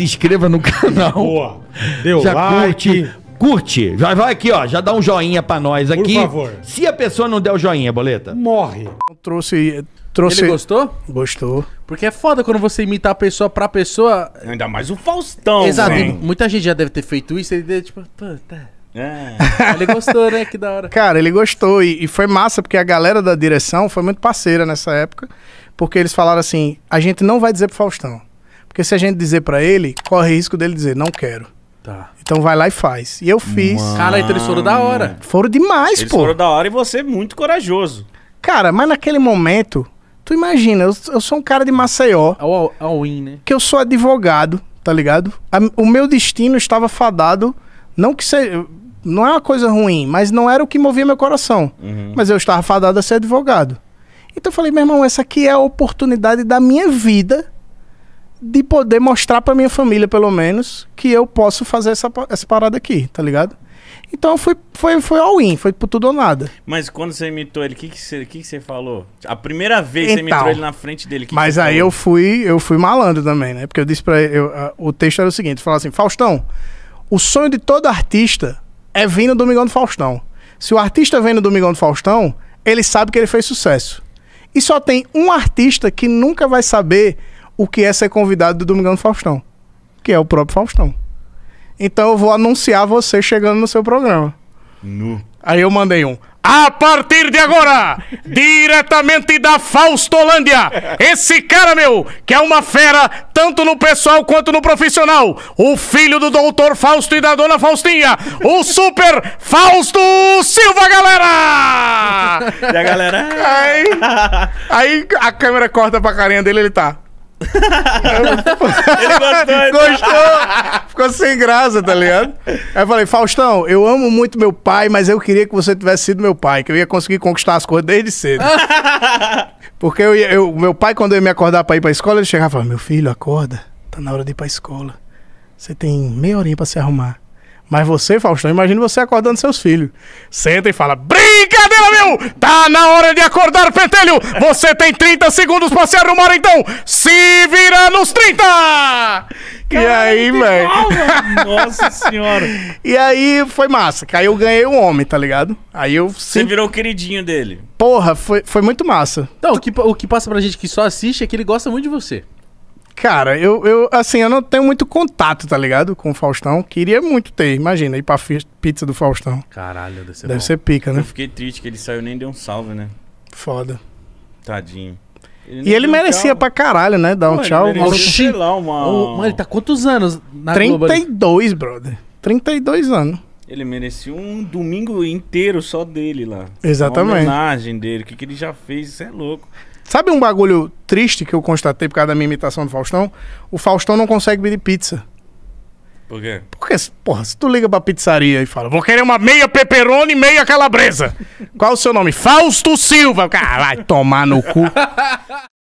se inscreva no canal. Boa. Deu já like. Curte, curte. Já vai aqui, ó. Já dá um joinha pra nós aqui. Por favor. Se a pessoa não der o joinha, boleta. Morre. Trouxe. Trouxe... Ele gostou? Gostou. Porque é foda quando você imitar a pessoa pra pessoa. Ainda mais o Faustão, Exato. Né? Muita gente já deve ter feito isso. Ele deu, tipo, puta. É. ele gostou, né? Que da hora. Cara, ele gostou e, e, foi massa porque a galera da direção foi muito parceira nessa época, porque eles falaram assim: a gente não vai dizer pro Faustão, porque se a gente dizer para ele, corre risco dele dizer, não quero. Tá. Então vai lá e faz. E eu fiz. Mano. Cara, então eles foram da hora. Foram demais, eles pô. Foram da hora e você é muito corajoso. Cara, mas naquele momento, tu imagina, eu, eu sou um cara de Maceió. É All, é win, in, né? Que eu sou advogado, tá ligado? A, o meu destino estava fadado, não que seja. Não é uma coisa ruim, mas não era o que movia meu coração. Uhum. Mas eu estava fadado a ser advogado. Então eu falei, meu irmão, essa aqui é a oportunidade da minha vida de poder mostrar para minha família, pelo menos, que eu posso fazer essa, essa parada aqui, tá ligado? Então foi, foi, foi all-in, foi por tudo ou nada. Mas quando você imitou ele, o que, que, você, que, que você falou? A primeira vez então, você imitou então, ele na frente dele. Que mas que aí falou? eu fui, eu fui malandro também, né? Porque eu disse para ele, eu, o texto era o seguinte: falava assim, Faustão, o sonho de todo artista é vir no Domingão do Faustão. Se o artista vem no Domingão do Faustão, ele sabe que ele fez sucesso. E só tem um artista que nunca vai saber o que é ser convidado do Domingão do Faustão, que é o próprio Faustão. Então eu vou anunciar você chegando no seu programa. No. Aí eu mandei um. A partir de agora, diretamente da Faustolândia, esse cara meu, que é uma fera tanto no pessoal quanto no profissional, o filho do doutor Fausto e da dona Faustinha, o super Fausto Silva, galera! E a galera? Aí, aí a câmera corta pra carinha dele, ele tá. Ele gostou, então. Gostou! Ficou sem graça, tá ligado? Aí eu falei, Faustão, eu amo muito meu pai, mas eu queria que você tivesse sido meu pai, que eu ia conseguir conquistar as coisas desde cedo. Porque eu, eu, meu pai, quando eu ia me acordar pra ir pra escola, ele chegava e falava, meu filho, acorda, tá na hora de ir pra escola. Você tem meia horinha pra se arrumar. Mas você, Faustão, imagina você acordando seus filhos. Senta e fala: Brincadeira, meu! Tá na hora de acordar, pentelho! Você tem 30 segundos pra se arrumar, então! Se vira nos 30! E aí, velho? Nossa senhora! e aí foi massa, que aí eu ganhei um homem, tá ligado? Aí eu. Você virou o queridinho dele. Porra, foi, foi muito massa. Então, o que, o que passa pra gente que só assiste é que ele gosta muito de você. Cara, eu, eu, assim, eu não tenho muito contato, tá ligado? Com o Faustão. Queria muito ter, imagina, ir pra pizza do Faustão. Caralho, deve ser Deve bom. ser pica, né? Eu fiquei triste que ele saiu e nem deu um salve, né? Foda. Tadinho. Ele e ele merecia tchau. pra caralho, né? Dar um tchau. Ele merecia, lá, uma... O, mano, ele tá quantos anos na 32, Globo? brother. 32 anos. Ele merecia um domingo inteiro só dele lá. Exatamente. Uma homenagem dele, o que, que ele já fez, isso é louco. Sabe um bagulho triste que eu constatei por causa da minha imitação do Faustão? O Faustão não consegue pedir pizza. Por quê? Porque, porra, se tu liga pra pizzaria e fala, vou querer uma meia peperoni e meia calabresa. Qual o seu nome? Fausto Silva. Cara, vai tomar no cu.